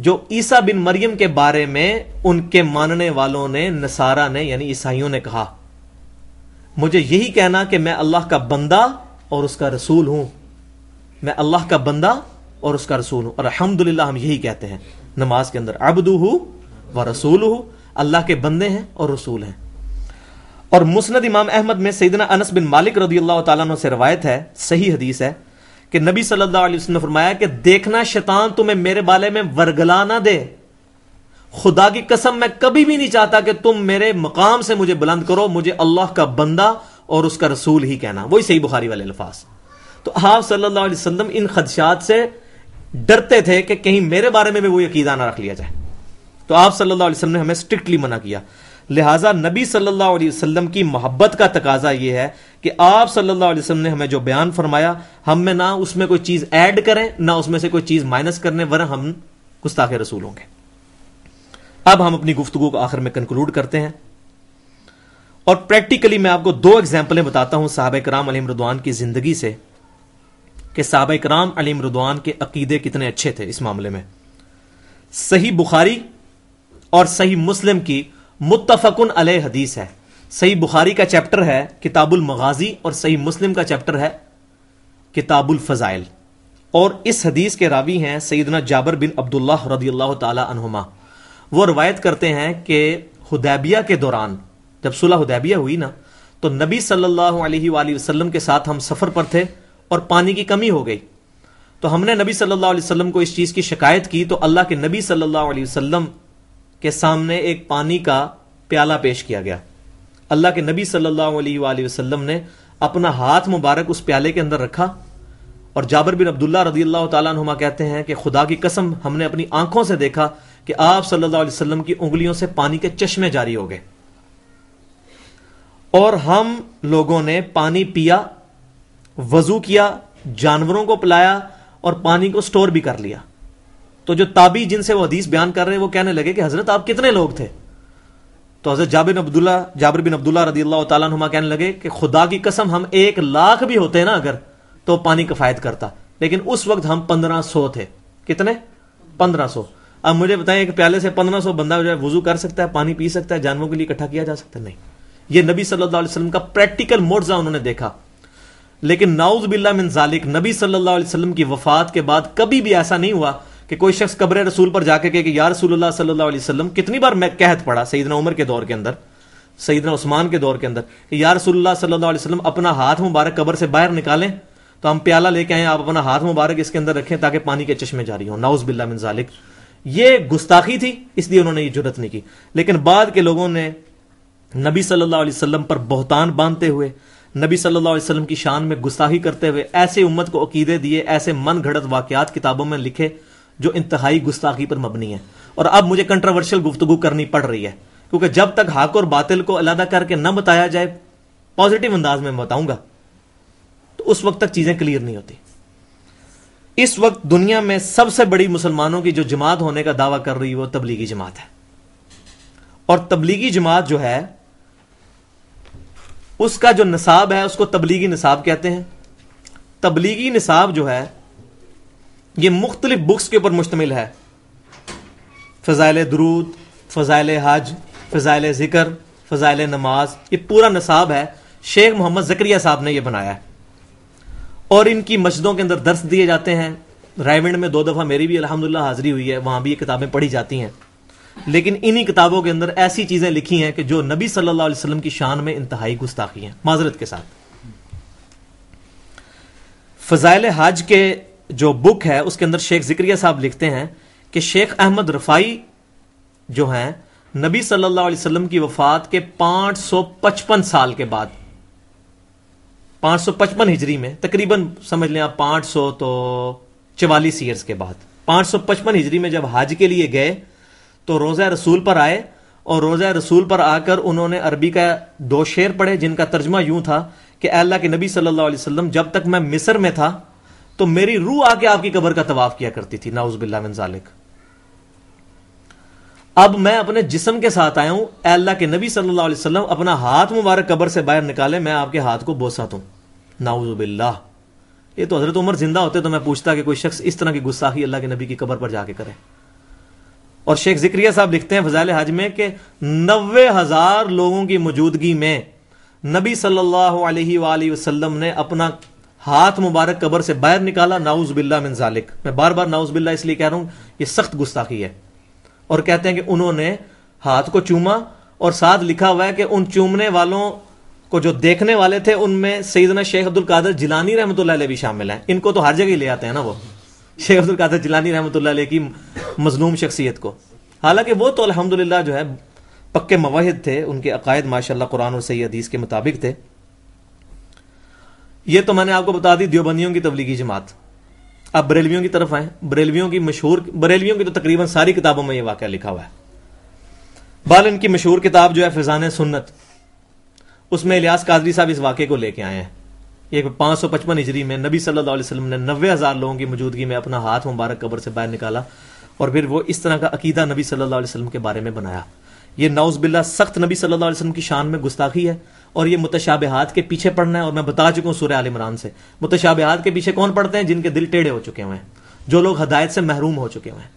जो ईसा बिन मरियम के बारे में उनके मानने वालों ने नसारा ने यानी ईसाइयों ने कहा मुझे यही कहना कि मैं अल्लाह का बंदा और उसका रसूल हूं मैं अल्लाह का बंदा और उसका रसूल हूं और अलहमदुल्ला हम यही कहते हैं नमाज के अंदर अबदूहू व रसूल अल्लाह के बंदे हैं और रसूल हैं और मुस्नद इमाम अहमद में सईदना अनस बिन मालिक रदी अल्लाह तु से रवायत है सही हदीस है कि नबी सल्लल्लाहु ने फरमाया कि देखना शैतान तुम्हें मेरे बाले में वरगला ना दे खुदा की कसम मैं कभी भी नहीं चाहता कि तुम मेरे मकाम से मुझे बुलंद करो मुझे अल्लाह का बंदा और उसका रसूल ही कहना वही सही बुखारी वाले अल्फाज तो आप सल्लाम इन खदशात से डरते थे कि कहीं मेरे बारे में भी वो यकीदा ना रख लिया जाए तो आप सल्लल्लाहु अलैहि वसल्लम ने हमें स्ट्रिक्टली मना किया लिहाजा नबी सल्लल्लाहु अलैहि वसल्लम की मोहब्बत का तकाजा ये है कि आप सल्लल्लाहु अलैहि वसल्लम ने हमें जो बयान फरमाया हम में ना उसमें कोई चीज ऐड करें ना उसमें से कोई चीज माइनस करने वर हम गुस्ताखे रसूल होंगे अब हम अपनी गुफ्तु को आखिर में कंक्लूड करते हैं और प्रैक्टिकली मैं आपको दो एग्जाम्पलें बताता हूं साहब कराम रदवान की जिंदगी से कि साहब कराम अलीम रुदवान के अकीदे कितने अच्छे थे इस मामले में सही बुखारी और सही मुस्लिम की मुतफकन अल हदीस है सही बुखारी का चैप्टर है किताबुल मगाजी और सही मुस्लिम का चैप्टर है किताबुल फ़ज़ाइल और इस हदीस के रावी हैं सईदना जाबर बिन अब्दुल्ला रदी अल्लाह तुमा वो रवायत करते हैं कि हदैबिया के दौरान जब सुलह हुदैबिया हुई ना तो नबी सल्लल्लाहु अलैहि वसल्लम के साथ हम सफ़र पर थे और पानी की कमी हो गई तो हमने नबी सल्लल्लाहु अलैहि वसल्लम को इस चीज की शिकायत की तो अल्लाह के नबी सल्लल्लाहु अलैहि वसल्लम के सामने एक पानी का प्याला पेश किया गया अल्लाह के नबी सल्लल्लाहु अलैहि वसल्लम ने अपना हाथ मुबारक उस प्याले के अंदर रखा और जाबर बिन अब्दुल्ला रदी अल्लाह तुमा कहते हैं कि खुदा की कसम हमने अपनी आंखों से देखा कि आप सल्लल्लाहु अलैहि वसल्लम की उंगलियों से पानी के चश्मे जारी हो गए और हम लोगों ने पानी पिया वजू किया जानवरों को पिलाया और पानी को स्टोर भी कर लिया तो जो ताबी जिनसे वो हदीस बयान कर रहे हैं वो कहने लगे कि हजरत आप कितने लोग थे तो हजरत जाबिर अब्दुल्ला जाबिर बिन अब्दुल्ला रदी अल्लाह कहने लगे कि खुदा की कसम हम एक लाख भी होते ना अगर तो पानी कफायत करता लेकिन उस वक्त हम पंद्रह सौ थे कितने पंद्रह सौ अब मुझे बताएं एक प्याले से पंद्रह सौ बंदा जो है वजू कर सकता है पानी पी सकता है जानवरों के लिए इकट्ठा किया जा सकता है नहीं ये नबी सल्लल्लाहु अलैहि वसल्लम का प्रैक्टिकल मोर्जा उन्होंने देखा लेकिन नाउज बिल्ला मिनजालिक नबी सल्लल्लाहु अलैहि वसल्लम की वफात के बाद कभी भी ऐसा नहीं हुआ कि कोई शख्स कब्र रसूल पर जाके कहे कि यार रसूलुल्लाह सल्लल्लाहु अलैहि वसल्लम कितनी बार मैं कहत पड़ा सईदना उमर के दौर के अंदर सईदना उस्मान के दौर के अंदर कि या रसूलुल्लाह सल्लल्लाहु अलैहि वसल्लम अपना हाथ मुबारक कब्र से बाहर निकालें तो हम प्याला लेके आए आप अपना हाथ मुबारक इसके अंदर रखें ताकि पानी के चश्मे जारी हो नाउज बिल्ला मिनजालिक ये गुस्ताखी थी इसलिए उन्होंने ये जरूरत नहीं की लेकिन बाद के लोगों ने नबी सल्लल्लाहु अलैहि वसल्लम पर बहुतान बांधते हुए नबी सल्लल्लाहु अलैहि वसल्लम की शान में गुस्ताही करते हुए ऐसे उम्मत को अकीदे दिए ऐसे मन घड़त वाकयात किताबों में लिखे जो इंतहाई गुस्ताखी पर मबनी है और अब मुझे कंट्रोवर्शियल गुफ्तगु करनी पड़ रही है क्योंकि जब तक हक और बातिल को अलहदा करके न बताया जाए पॉजिटिव अंदाज में बताऊंगा तो उस वक्त तक चीजें क्लियर नहीं होती इस वक्त दुनिया में सबसे बड़ी मुसलमानों की जो जमात होने का दावा कर रही है वो तबलीगी जमात है और तबलीगी जमात जो है उसका जो निसाब है उसको तबलीगी निसाब कहते हैं तबलीगी निसाब जो है ये मुख्तलिफ बुक्स के ऊपर मुश्तमिल है फ़जाइल दरूद फ़जाइल हज फ़जाइल ज़िक्र फ़जाइल नमाज ये पूरा नसाब है शेख मोहम्मद ज़क्रिया साहब ने यह बनाया है और इनकी मस्जिदों के अंदर दर्श दिए जाते हैं रायविंड में दो दफ़ा मेरी भी अलहमदिल्ला हाजिरी हुई है वहाँ भी ये किताबें पढ़ी जाती हैं लेकिन इन्हीं किताबों के अंदर ऐसी चीजें लिखी हैं कि जो नबी सल्लल्लाहु अलैहि वसल्लम की शान में इंतहाई गुस्ताखी हैं माजरत के साथ फजाइल हज के जो बुक है उसके अंदर शेख जिक्रिया साहब लिखते हैं कि शेख अहमद रफाई जो हैं नबी सल्लल्लाहु अलैहि वसल्लम की वफात के 555 साल के बाद 555 हिजरी में तकरीबन समझ लें आप 500 तो चवालीस ईयर्स के बाद 555 हिजरी में जब हज के लिए गए तो रोज़ा रसूल पर आए और रोज़ा रसूल पर आकर उन्होंने अरबी का दो शेर पढ़े जिनका तर्जमा यूं था कि अल्लाह के नबी सल्लल्लाहु अलैहि वसल्लम जब तक मैं मिस्र में था तो मेरी रूह आके आपकी कबर का तवाफ किया करती थी नाउज जालिक अब मैं अपने जिसम के साथ आया हूं अल्लाह के नबी सल्लल्लाहु अलैहि वसल्लम अपना हाथ मुबारक कबर से बाहर निकाले मैं आपके हाथ को बोसा नाउज बिल्ला ये तो हजरत उमर जिंदा होते तो मैं पूछता कि कोई शख्स इस तरह की गुस्साही अल्लाह के नबी की कबर पर जाके करे और शेख जिक्रिया साहब लिखते हैं फजाल हज में कि नबे हजार लोगों की मौजूदगी में नबी सल्लल्लाहु अलैहि वसल्लम ने अपना हाथ मुबारक कबर से बाहर निकाला नाउज बिल्ला मिन जालिक मैं बार बार नाउज बिल्ला इसलिए कह रहा हूं ये सख्त गुस्ताखी है और कहते हैं कि उन्होंने हाथ को चूमा और साथ लिखा हुआ है कि उन चूमने वालों को जो देखने वाले थे उनमें सईदना शेख अब्दुल कादर जिलानी रहमत भी शामिल है इनको तो हर जगह ले आते हैं ना वो शेख अब्दुल कादर जिलानी रहमत की मजलूम शख्सियत को हालांकि वो तो अल्हम्दुलिल्लाह जो है पक्के मवाहिद थे उनके अकायद माशा कुरान और सही हदीस के मुताबिक थे ये तो मैंने आपको बता दी देवबंदियों की तबलीगी जमात अब बरेलवियों की तरफ आए बरेलवियों की मशहूर बरेलवियों की तो तकरीबन सारी किताबों में यह वाक्य लिखा हुआ है बाल इनकी मशहूर किताब जो है फिजान सुन्नत उसमें इलियास कादरी साहब इस वाक्य को लेके आए हैं एक पांच सौ पचपन हिजरी में नबी सल्लल्लाहु अलैहि वसल्लम ने नब्बे हज़ार लोगों की मौजूदगी में अपना हाथ मुबारक कब्र से बाहर निकाला और फिर वो इस तरह का अकीदा नबी सल्लल्लाहु अलैहि वसल्लम के बारे में बनाया ये नाउज बिल्ला सख्त नबी सल्लल्लाहु अलैहि वसल्लम की शान में गुस्ताखी है और ये मुतशाबहात के पीछे पढ़ना है और मैं बता चुका हूँ सूर्य आल इमरान से मुतशाबहात के पीछे कौन पढ़ते हैं जिनके दिल टेढ़े हो चुके हुए हैं जो लोग हदायत से महरूम हो चुके हैं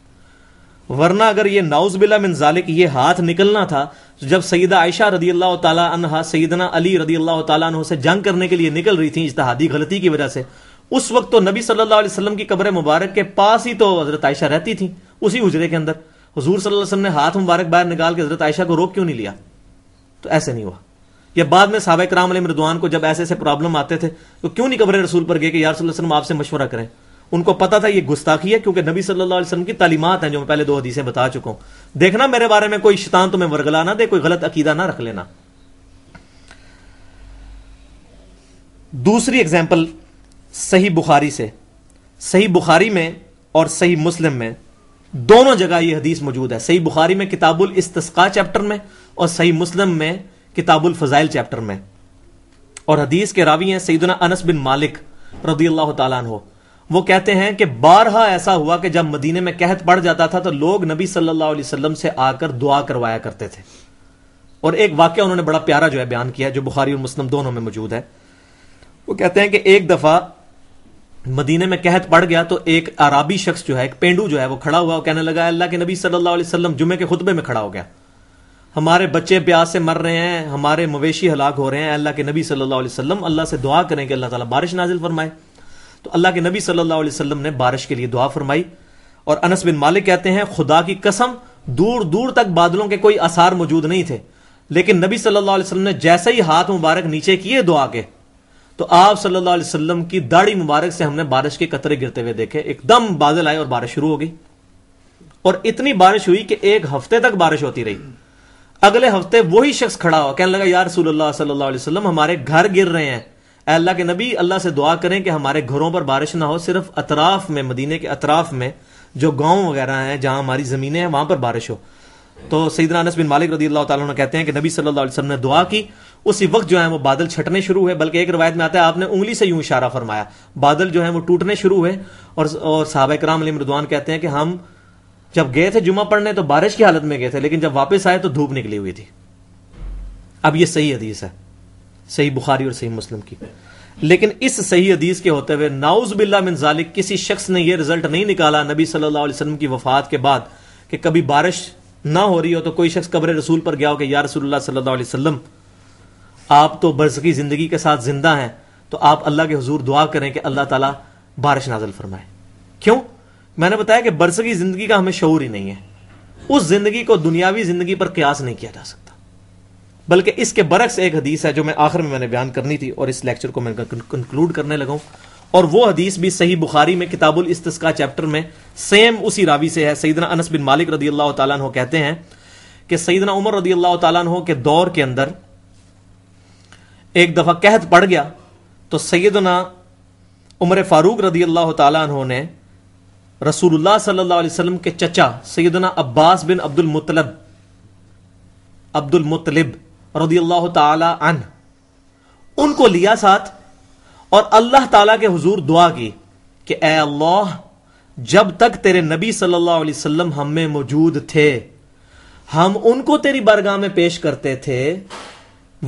वरना अगर ये नाउज बिला मिन जालिक ये हाथ निकलना था तो जब सईदा आयशा रदी अल्लाह तहा सईदना अली रदी अल्लाह तह से जंग करने के लिए निकल रही थी इजतहादी गलती की वजह से उस वक्त तो नबी सल्लल्लाहु अलैहि वसल्लम की कब्र मुबारक के पास ही तो हजरत आयशा रहती थी उसी उजरे के अंदर हजूर सल्लाम ने हाथ मुबारक बाहर निकाल के हजरत आयशा को रोक क्यों नहीं लिया तो ऐसे नहीं हुआ या बाद में राम अली मृदवान को जब ऐसे ऐसे प्रॉब्लम आते थे तो क्यों नहीं कब्र रसूल पर गए कि यार आपसे मशवरा करें उनको पता था ये गुस्ताखी है क्योंकि नबी सल्लल्लाहु अलैहि वसल्लम की तालीमत हैं जो मैं पहले दो हदीसें बता चुका हूं देखना मेरे बारे में कोई शैतान तुम्हें वर्गला ना दे कोई गलत अकीदा ना रख लेना दूसरी एग्जाम्पल सही बुखारी से सही बुखारी में और सही मुस्लिम में दोनों जगह यह हदीस मौजूद है सही बुखारी में किताबुल इसका चैप्टर में और सही मुस्लिम में किताबुल फजाइल चैप्टर में और हदीस के रावी हैं सईदना अनस बिन मालिक रदी अल्लाह तु वो कहते हैं कि बारहा ऐसा हुआ कि जब मदीने में कहत पड़ जाता था तो लोग नबी सल्लल्लाहु अलैहि वसल्लम से आकर दुआ करवाया करते थे और एक वाक्य उन्होंने बड़ा प्यारा जो है बयान किया जो बुखारी और मुस्लिम दोनों में मौजूद है वो कहते हैं कि एक दफा मदीने में कहत पड़ गया तो एक अराबी शख्स जो है एक पेंडू जो है वो खड़ा हुआ कहने लगा अल्लाह के नबी सल्लल्लाहु अलैहि वसल्लम जुमे के खुतबे में खड़ा हो गया हमारे बच्चे प्यास से मर रहे हैं हमारे मवेशी हलाक हो रहे हैं अल्लाह के नबी सल्लल्लाहु अलैहि वसल्लम अल्लाह से दुआ करें कि अल्लाह ताला बारिश नाजिल फरमाए तो अल्लाह के नबी सल्लल्लाहु अलैहि वसल्लम ने बारिश के लिए दुआ फरमाई और अनस बिन मालिक कहते हैं खुदा की कसम दूर दूर तक बादलों के कोई आसार मौजूद नहीं थे लेकिन नबी सल्लल्लाहु अलैहि वसल्लम ने जैसे ही हाथ मुबारक नीचे किए दुआ के तो आप सल्लल्लाहु अलैहि वसल्लम की दाढ़ी मुबारक से हमने बारिश के कतरे गिरते हुए देखे एकदम बादल आए और बारिश शुरू हो गई और इतनी बारिश हुई कि एक हफ्ते तक बारिश होती रही अगले हफ्ते वही शख्स खड़ा हुआ कहने लगा यार रसूलुल्लाह सल्लल्लाहु अलैहि वसल्लम हमारे घर गिर रहे हैं अल्लाह के नबी अल्लाह से दुआ करें कि हमारे घरों पर बारिश ना हो सिर्फ अतराफ में मदीने के अतराफ में जो गांव वगैरह हैं जहां हमारी ज़मीनें हैं वहां पर बारिश हो तो सईद अनस बिन मालिक रदी अल्लाह ताला कहते हैं कि नबी सल्लल्लाहु अलैहि वसल्लम ने दुआ की उसी वक्त जो है वो बादल छटने शुरू हुए बल्कि एक रवायत में आता है आपने उंगली से यूं इशारा फरमाया बादल जो है वो टूटने शुरू हुए और और साहब कराम अली मरदवान कहते हैं कि हम जब गए थे जुमा पढ़ने तो बारिश की हालत में गए थे लेकिन जब वापस आए तो धूप निकली हुई थी अब ये सही हदीस है सही बुखारी और सही मुस्लिम की लेकिन इस सही हदीस के होते हुए नाउज बिल्ला किसी शख्स ने यह रिजल्ट नहीं निकाला नबी सल्लल्लाहु अलैहि वसल्लम की वफात के बाद कि कभी बारिश ना हो रही हो तो कोई शख्स कब्र रसूल पर गया हो कि या रसूल सल्लल्लाहु अलैहि वसल्लम आप तो बरस की ज़िंदगी के साथ ज़िंदा हैं तो आप अल्लाह के हजूर दुआ करें कि अल्लाह ताला बारिश नाजल फरमाए क्यों मैंने बताया कि बरस की ज़िंदगी का हमें शौर ही नहीं है उस ज़िंदगी को दुनियावी ज़िंदगी पर क्यास नहीं किया जा सकता बल्कि इसके बरक्स एक हदीस है जो मैं आखिर में मैंने बयान करनी थी और इस लेक्चर को मैं कंक्लूड करने लगा हूँ और वो हदीस भी सही बुखारी में किताबुल इस्तस्का चैप्टर में सेम उसी रावी से है सईदना अनस बिन मालिक रदी अल्लाह तु कहते हैं कि सईदना उमर रदी अल्लाह तु के दौर के अंदर एक दफ़ा कहत पड़ गया तो सईदना उमर फारूक रदी अल्लाह तु ने रसूलुल्लाह सल्लल्लाहु अलैहि वसल्लम के चचा सईदना अब्बास बिन अब्दुल मुतलब अब्दुल मुतलब रदील्ला तन उनको लिया साथ और अल्लाह तला के हजूर दुआ की कि ए अल्लाह जब तक तेरे नबी सल्लल्लाहु अलैहि वसल्लम हम में मौजूद थे हम उनको तेरी बरगाह में पेश करते थे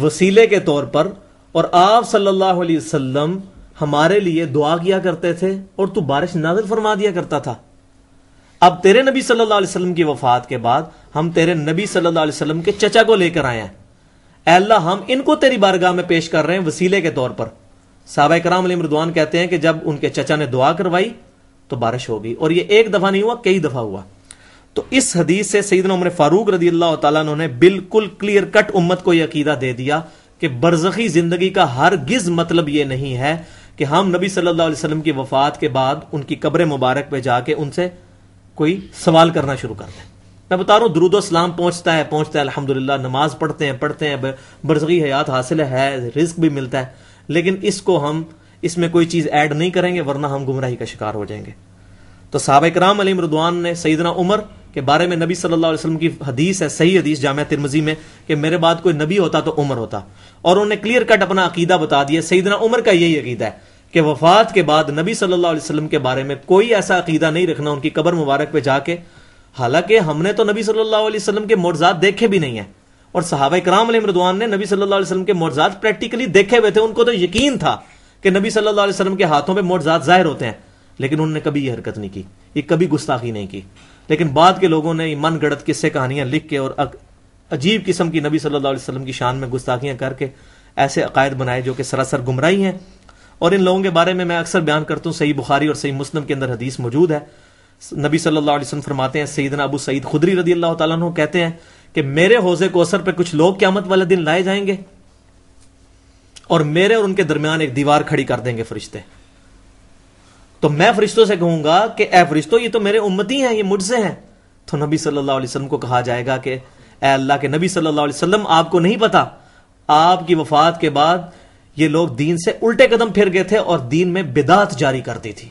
वसीले के तौर पर और आप सल्लल्लाहु अलैहि वसल्लम हमारे लिए दुआ किया करते थे और तू बारिश नाजिल फरमा दिया करता था अब तेरे नबी सल्लल्लाहु अलैहि वसल्लम की वफात के बाद हम तेरे नबी सल्ला अलैहि के चचा को लेकर आए हैं अल्लाह हम इनको तेरी बारगाह में पेश कर रहे हैं वसीले के तौर पर साबा कराम अली मरदवान कहते हैं कि जब उनके चचा ने दुआ करवाई तो बारिश हो गई और ये एक दफा नहीं हुआ कई दफा हुआ तो इस हदीस से सईद उमर फारूक रदी अल्लाह ने बिल्कुल क्लियर कट उम्मत को यह अकीदा दे दिया कि बरजखी जिंदगी का हर गिज मतलब यह नहीं है कि हम नबी सल्लल्लाहु अलैहि वसल्लम की वफात के बाद उनकी कब्र मुबारक पे जाके उनसे कोई सवाल करना शुरू कर दें मैं बता रहा हूँ दरुद सलाम पहुंचता है पहुंचता है अलहमदिल्ला नमाज पढ़ते हैं पढ़ते हैं बरसगी हयात हासिल है रिस्क भी मिलता है लेकिन इसको हम इसमें कोई चीज़ ऐड नहीं करेंगे वरना हम गुमराही का शिकार हो जाएंगे तो साहब राम अली मरदवान ने सईदना उमर के बारे में नबी सल्लल्लाहु अलैहि वसल्लम की हदीस है सही हदीस जाम तिरमजी में कि मेरे बाद कोई नबी होता तो उमर होता और उन्होंने क्लियर कट अपना अकीदा बता दिया सईदना उमर का यही अकीदा है कि वफात के बाद नबी सल्लल्लाहु अलैहि वसल्लम के बारे में कोई ऐसा अकीदा नहीं रखना उनकी कबर मुबारक पे जाके हालांकि हमने तो नबी सल्लल्लाहु अलैहि वसल्लम के मोरजात देखे भी नहीं है और सहाबा कराम रिदवान ने नबी सल्लल्लाहु अलैहि वसल्लम के मोरजात प्रैक्टिकली देखे हुए थे उनको तो यकीन था कि नबी सल्लल्लाहु अलैहि वसल्लम के हाथों में मोरजात जाहिर होते हैं लेकिन उन्होंने कभी यह हरकत नहीं की ये कभी गुस्ताखी नहीं की लेकिन बाद के लोगों ने मन गढ़त किस्से कहानियां लिख के और अजीब किस्म की नबी सल्लल्लाहु अलैहि वसल्लम की शान में गुस्ताखियां करके ऐसे अकायद बनाए जो कि सरासर गुमराही हैं और इन लोगों के बारे में मैं अक्सर बयान करता हूँ सही बुखारी और सही मुस्लिम के अंदर हदीस मौजूद है नबी सल्लल्लाहु अलैहि वसल्लम फरमाते हैं सईदना अबू सईद खुदरी रदी अल्लाह तु कहते हैं कि मेरे हौजे को असर पर कुछ लोग क्यामत वाले दिन लाए जाएंगे और मेरे और उनके दरमियान एक दीवार खड़ी कर देंगे फरिश्ते तो मैं फरिश्तों से कहूंगा कि ए फरिश्तों ये तो मेरे उम्मती हैं ये मुझसे हैं तो नबी सल्लल्लाहु अलैहि वसल्लम को कहा जाएगा कि ए अल्लाह के नबी सल्लल्लाहु अलैहि वसल्लम आपको नहीं पता आपकी वफात के बाद ये लोग दीन से उल्टे कदम फिर गए थे और दीन में बिदात जारी कर दी थी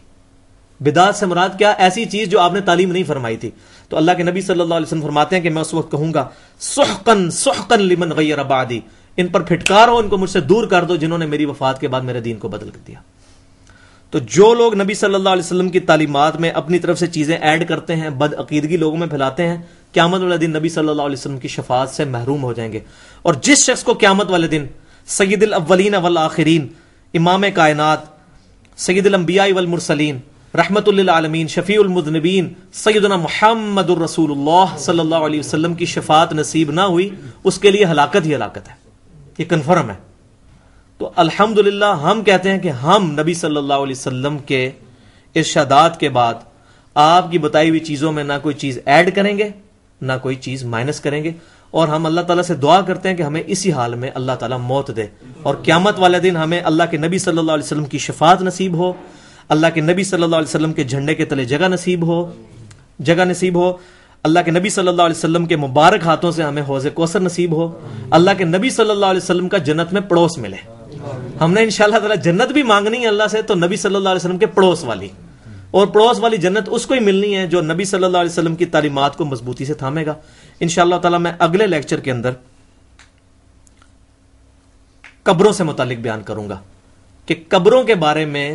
बिदात से मुराद क्या ऐसी चीज जो आपने तालीम नहीं फरमाई थी तो अल्लाह के नबी सल्लल्लाहु अलैहि वसल्लम फरमाते हैं कि मैं उस वक्त कहूंगा सुहकन सुहकन लिमन गैर आबादी इन पर फिटकार हो इनको मुझसे दूर कर दो जिन्होंने मेरी वफात के बाद मेरे दीन को बदल कर दिया तो जो लोग नबी सल्लल्लाहु अलैहि वसल्लम की तालीमत में अपनी तरफ से चीजें ऐड करते हैं बदअकीदगी लोगों में फैलाते हैं क्यामत वाले दिन नबी सल्लल्लाहु अलैहि वसल्लम की शफात से महरूम हो जाएंगे और जिस शख्स को क्यामत वाले दिन सईदिल अव्वलीन अवल आखिरीन इमाम कायनात सईदिल अम्बिया वल मुरसलीन रहमतुल्लामीन शफ़ीमदनबीन सैदना मोहम्मद सल्ला की शफात नसीब ना हुई उसके लिए हलाकत ही हलाकत है ये कन्फर्म है तो अल्हम्दुलिल्लाह हम कहते हैं कि हम नबी सल्लल्लाहु अलैहि वसल्लम के इर्शादात के बाद आपकी बताई हुई चीज़ों में ना कोई चीज़ ऐड करेंगे ना कोई चीज़ माइनस करेंगे और हम अल्लाह ताला से दुआ करते हैं कि हमें इसी हाल में अल्लाह ताला मौत दे और क्यामत वाले दिन हमें अल्लाह के नबी सल्लल्लाहु अलैहि वसल्लम की शफात नसीब हो अल्लाह के नबी सल्लल्लाहु अलैहि वसल्लम के झंडे के तले जगह नसीब हो जगह नसीब हो अल्लाह के नबी सल्लल्लाहु अलैहि वसल्लम के मुबारक हाथों से हमें हौज कोसर नसीब हो अल्लाह के नबी सल्लल्लाहु अलैहि वसल्लम का जन्नत में पड़ोस मिले हमने इंशाल्लाह ताला जन्नत भी मांगनी है अल्लाह से तो नबी सल्लल्लाहु अलैहि वसल्लम के पड़ोस वाली और पड़ोस वाली जन्नत उसको ही मिलनी है जो नबी सल्लल्लाहु अलैहि वसल्लम की तालीमत को मजबूती से थामेगा इन ताला मैं अगले लेक्चर के अंदर कब्रों से मुतालिक बयान करूंगा कि कब्रों के बारे में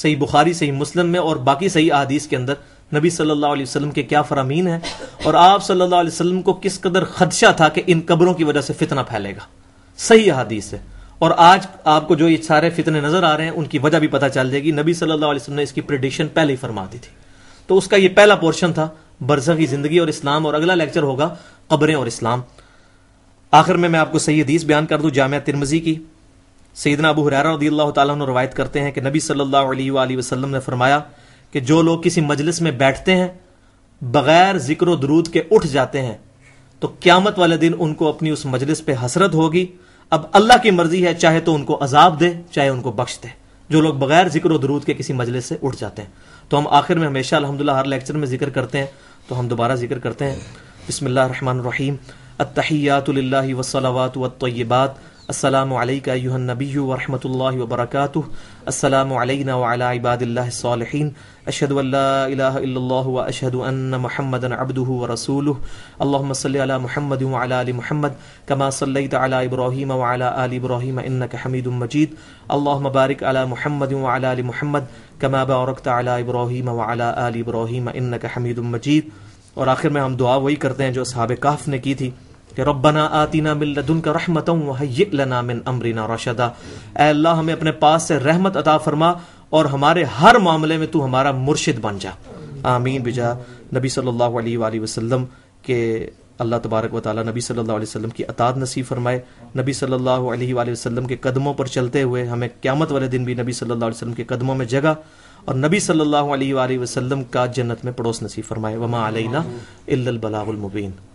सही बुखारी सही मुस्लिम में और बाकी सही अदीस के अंदर नबी सल्लल्लाहु अलैहि वसल्लम के क्या फरामीन है और आप सल्लल्लाहु अलैहि वसल्लम को किस कदर खदशा था कि इन कब्रों की वजह से फितना फैलेगा सही अदीस है और आज आपको जो ये सारे फितने नजर आ रहे हैं उनकी वजह भी पता चल जाएगी नबी सल्लल्लाहु अलैहि वसल्लम ने इसकी प्रडिक्शन पहले ही फरमा दी थी तो उसका यह पहला पोर्शन था बरसा की जिंदगी और इस्लाम और अगला लेक्चर होगा कब्रें और इस्लाम आखिर में मैं आपको सही हदीस बयान कर दूं जामिया तिरमजी की सईदना अबू हुरैरा रदी अल्लाह तु करते हैं कि नबी सल्लल्लाहु अलैहि वसल्लम ने फरमाया कि जो लोग किसी मजलिस में बैठते हैं बगैर जिक्र दरूद के उठ जाते हैं तो क्यामत वाले दिन उनको अपनी उस मजलिस पर हसरत होगी अब अल्लाह की मर्जी है चाहे तो उनको अजाब दे चाहे उनको बख्श दे जो लोग बगैर जिक्र दरूद के किसी मजलिस से उठ जाते हैं तो हम आखिर में हमेशा अलहमदिल्ला हर लेक्चर में जिक्र करते हैं तो हम दोबारा जिक्र करते हैं बसमिल्लर रहीम अतहियातल वसलावात असलकनबी वरहमल वबरक असलना वालबादिल्लासिन अशद व अशद महमद अबदू व रसूल अल्लाम महमद वाली महमद कमा सल्ली तब्राहीम वाली इब्राहीम इन्नक हमीद मजीद अल्लाह मबारक अला महमद वाली महमद कमा बारक तला इब्राहीम वाली इब्राहीम इन्नक हमीद मजीद और आखिर में हम दुआ वही करते हैं जो असहाब कहफ़ ने की थी कि रब्बना आतीना मिल लदुन का रहमत लना अमरीना रशदा अल्लाह हमें अपने पास से रहमत अता फरमा और हमारे हर मामले में तू हमारा मुर्शिद बन जा आमीन बिजा नबी सल्लल्लाहु अलैहि वसल्लम के अल्लाह तबारक वाली नबी सल्लल्लाहु अलैहि वसल्लम की अताद नसीब फरमाए नबी सल्लल्लाहु अलैहि वसल्लम के कदमों पर चलते हुए हमें क्यामत वाले दिन भी नबी सल्लल्लाहु अलैहि वसल्लम के कदमों में जगह और नबी सल्लल्लाहु अलैहि वसल्लम का जन्नत में पड़ोस नसीब फरमाए वमा अलैना इल्लल बलागुल मुबीन